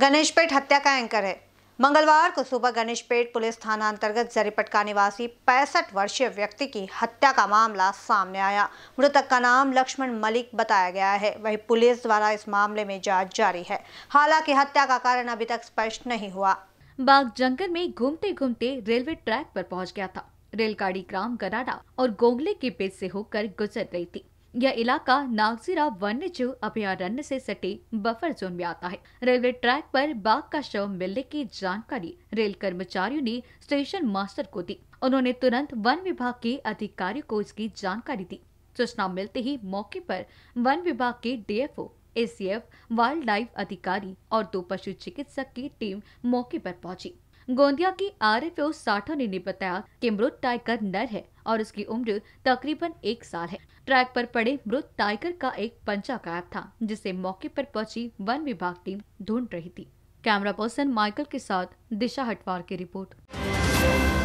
गणेशपेट हत्या का एंकर है मंगलवार को सुबह गणेशपेट पुलिस थाना अंतर्गत जरीपट का निवासी पैंसठ वर्षीय व्यक्ति की हत्या का मामला सामने आया मृतक का नाम लक्ष्मण मलिक बताया गया है वही पुलिस द्वारा इस मामले में जांच जारी है हालांकि हत्या का कारण अभी तक स्पष्ट नहीं हुआ बाग जंगल में घूमते घूमते रेलवे ट्रैक पर पहुंच गया था रेलगाड़ी ग्राम गराडा और गोगले के बीच से होकर गुजर रही थी यह इलाका नागजीरा वन्य जीव अभयारण्य से सटे बफर जोन में आता है रेलवे ट्रैक पर बाघ का शव मिलने की जानकारी रेल कर्मचारियों ने स्टेशन मास्टर को दी उन्होंने तुरंत वन विभाग के अधिकारियों को इसकी जानकारी दी सूचना मिलते ही मौके पर वन विभाग के डीएफओ एसीएफ वाइल्ड लाइफ अधिकारी और दो पशु चिकित्सक की टीम मौके पर पहुंची गोंदिया की आर एफ ओ साठोनी ने बताया कि मृत टाइगर नर है और उसकी उम्र तकरीबन एक साल है ट्रैक पर पड़े मृत टाइगर का एक पंचा गायब था जिसे मौके पर पहुंची वन विभाग टीम ढूंढ रही थी कैमरा पर्सन माइकल के साथ दिशा हटवार की रिपोर्ट